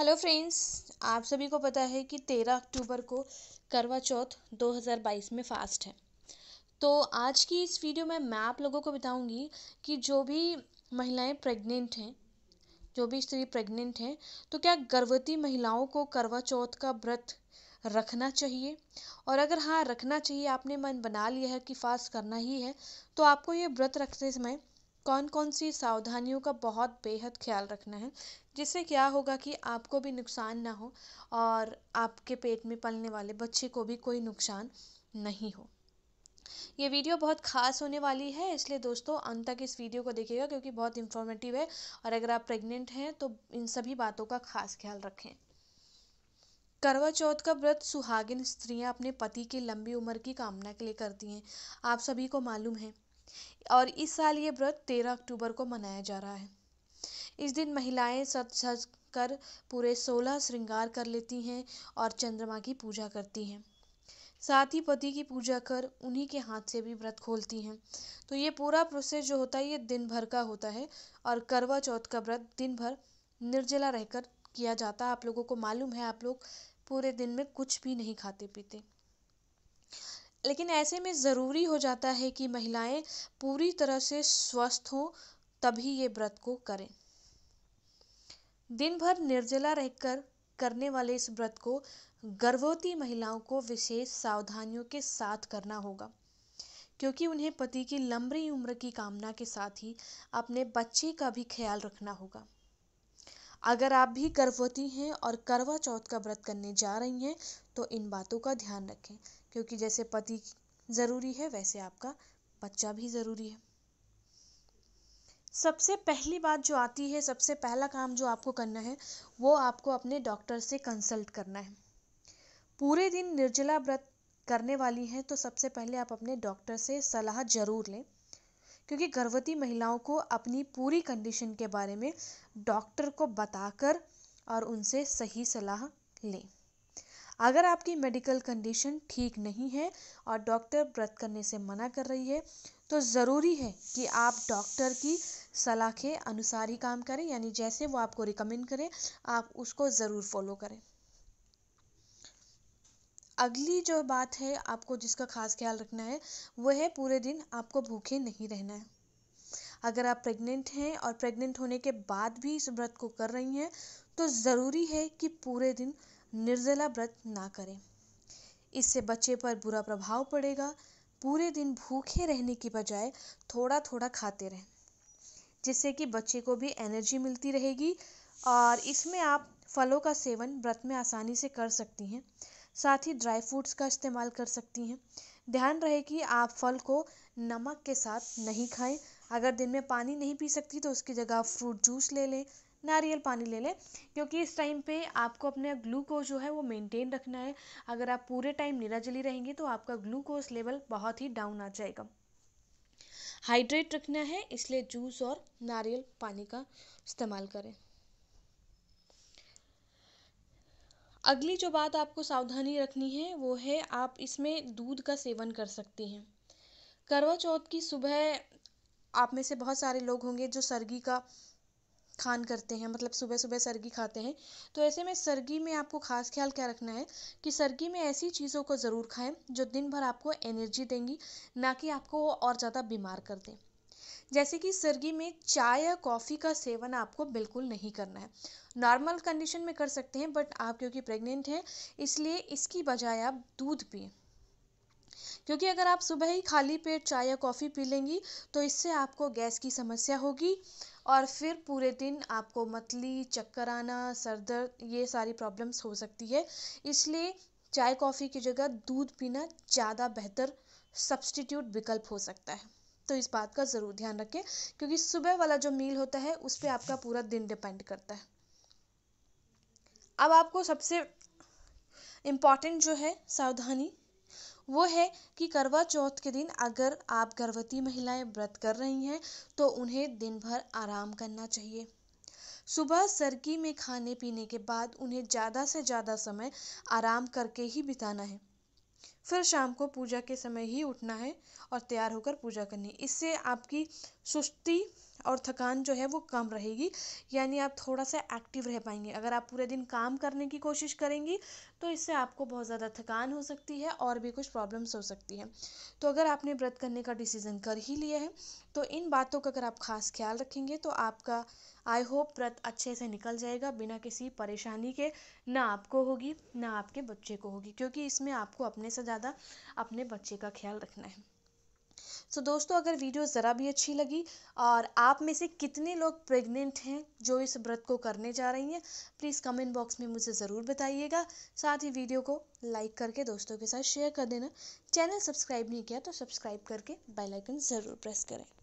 hello friends आप सभी को पता है कि तेरह अक्टूबर को करवा चौथ 2022 में फास्ट है तो आज की इस वीडियो में मैं आप लोगों को बताऊंगी कि जो भी महिलाएं प्रेग्नेंट हैं जो भी स्त्री प्रेग्नेंट हैं तो क्या गर्भवती महिलाओं को करवा चौथ का व्रत रखना चाहिए और अगर हाँ रखना चाहिए आपने मन बना लिया है कि फास्ट करना ही है तो आपको ये व्रत रखते समय कौन कौन सी सावधानियों का बहुत बेहद ख्याल रखना है जिससे क्या होगा कि आपको भी नुकसान ना हो और आपके पेट में पलने वाले बच्चे को भी कोई नुकसान नहीं हो ये वीडियो बहुत खास होने वाली है इसलिए दोस्तों अंत तक इस वीडियो को देखिएगा क्योंकि बहुत इंफॉर्मेटिव है और अगर आप प्रेग्नेंट हैं तो इन सभी बातों का खास ख्याल रखें करवा चौथ का व्रत सुहागिन स्त्रियां अपने पति की लंबी उम्र की कामना के लिए करती हैं आप सभी को मालूम है और इस साल ये व्रत तेरह अक्टूबर को मनाया जा रहा है इस दिन महिलाएँ सज सज कर पूरे सोलह श्रृंगार कर लेती हैं और चंद्रमा की पूजा करती हैं साथ ही पति की पूजा कर उन्हीं के हाथ से भी व्रत खोलती हैं तो ये पूरा प्रोसेस जो होता है ये दिन भर का होता है और करवा चौथ का व्रत दिन भर निर्जला रहकर किया जाता है आप लोगों को मालूम है आप लोग पूरे दिन में कुछ भी नहीं खाते पीते लेकिन ऐसे में ज़रूरी हो जाता है कि महिलाएं पूरी तरह से स्वस्थ हों तभी ये व्रत को करें दिन भर निर्जला रहकर करने वाले इस व्रत को गर्भवती महिलाओं को विशेष सावधानियों के साथ करना होगा क्योंकि उन्हें पति की लंबी उम्र की कामना के साथ ही अपने बच्चे का भी ख्याल रखना होगा अगर आप भी गर्भवती हैं और करवा चौथ का व्रत करने जा रही हैं तो इन बातों का ध्यान रखें क्योंकि जैसे पति ज़रूरी है वैसे आपका बच्चा भी ज़रूरी है सबसे पहली बात जो आती है सबसे पहला काम जो आपको करना है वो आपको अपने डॉक्टर से कंसल्ट करना है पूरे दिन निर्जला व्रत करने वाली हैं तो सबसे पहले आप अपने डॉक्टर से सलाह ज़रूर लें क्योंकि गर्भवती महिलाओं को अपनी पूरी कंडीशन के बारे में डॉक्टर को बताकर और उनसे सही सलाह लें अगर आपकी मेडिकल कंडीशन ठीक नहीं है और डॉक्टर व्रत करने से मना कर रही है तो ज़रूरी है कि आप डॉक्टर की सलाह के अनुसार ही काम करें यानी जैसे वो आपको रिकमेंड करें आप उसको ज़रूर फॉलो करें अगली जो बात है आपको जिसका खास ख्याल रखना है वो है पूरे दिन आपको भूखे नहीं रहना है अगर आप प्रेग्नेंट हैं और प्रेग्नेंट होने के बाद भी इस व्रत को कर रही हैं तो ज़रूरी है कि पूरे दिन निर्जला व्रत ना करें इससे बच्चे पर बुरा प्रभाव पड़ेगा पूरे दिन भूखे रहने की बजाय थोड़ा थोड़ा खाते रहें जिससे कि बच्चे को भी एनर्जी मिलती रहेगी और इसमें आप फलों का सेवन व्रत में आसानी से कर सकती हैं साथ ही ड्राई फ्रूट्स का इस्तेमाल कर सकती हैं ध्यान रहे कि आप फल को नमक के साथ नहीं खाएं अगर दिन में पानी नहीं पी सकती तो उसकी जगह आप फ्रूट जूस ले लें नारियल पानी ले लें क्योंकि इस टाइम पे आपको अपने ग्लूकोज जो है वो मेंटेन रखना है अगर आप पूरे टाइम निराजली रहेंगे तो आपका ग्लूकोज लेवल बहुत ही डाउन आ जाएगा हाइड्रेट रखना है इसलिए जूस और नारियल पानी का इस्तेमाल करें अगली जो बात आपको सावधानी रखनी है वो है आप इसमें दूध का सेवन कर सकती हैं करवा चौथ की सुबह आप में से बहुत सारे लोग होंगे जो सर्गी का खान करते हैं मतलब सुबह सुबह सर्गी खाते हैं तो ऐसे में सर्गी में आपको खास ख्याल क्या रखना है कि सर्गी में ऐसी चीज़ों को ज़रूर खाएं जो दिन भर आपको एनर्जी देंगी ना कि आपको और ज़्यादा बीमार कर दें जैसे कि सर्गी में चाय या कॉफ़ी का सेवन आपको बिल्कुल नहीं करना है नॉर्मल कंडीशन में कर सकते हैं बट आप क्योंकि प्रेग्नेंट हैं इसलिए इसकी बजाय आप दूध पिए क्योंकि अगर आप सुबह ही खाली पेट चाय या कॉफ़ी पी लेंगी तो इससे आपको गैस की समस्या होगी और फिर पूरे दिन आपको मतली चक्कर आना सर दर्द ये सारी प्रॉब्लम्स हो सकती है इसलिए चाय कॉफ़ी की जगह दूध पीना ज़्यादा बेहतर सब्सटीट्यूट विकल्प हो सकता है तो इस बात का ज़रूर ध्यान रखें क्योंकि सुबह वाला जो मील होता है उस पर आपका पूरा दिन डिपेंड करता है अब आपको सबसे इम्पॉर्टेंट जो है सावधानी वो है कि करवा चौथ के दिन अगर आप गर्भवती महिलाएं व्रत कर रही हैं तो उन्हें दिन भर आराम करना चाहिए सुबह सरकी में खाने पीने के बाद उन्हें ज़्यादा से ज़्यादा समय आराम करके ही बिताना है फिर शाम को पूजा के समय ही उठना है और तैयार होकर पूजा करनी इससे आपकी सुस्ती और थकान जो है वो कम रहेगी यानी आप थोड़ा सा एक्टिव रह पाएंगे अगर आप पूरे दिन काम करने की कोशिश करेंगी तो इससे आपको बहुत ज़्यादा थकान हो सकती है और भी कुछ प्रॉब्लम्स हो सकती हैं तो अगर आपने व्रत करने का डिसीज़न कर ही लिया है तो इन बातों का अगर आप खास ख्याल रखेंगे तो आपका आई होप व्रत अच्छे से निकल जाएगा बिना किसी परेशानी के ना आपको होगी ना आपके बच्चे को होगी क्योंकि इसमें आपको अपने से ज़्यादा अपने बच्चे का ख्याल रखना है सो so, दोस्तों अगर वीडियो ज़रा भी अच्छी लगी और आप में से कितने लोग प्रेग्नेंट हैं जो इस व्रत को करने जा रही हैं प्लीज़ कमेंट बॉक्स में मुझे ज़रूर बताइएगा साथ ही वीडियो को लाइक करके दोस्तों के साथ शेयर कर देना चैनल सब्सक्राइब नहीं किया तो सब्सक्राइब करके बेलाइकन ज़रूर प्रेस करें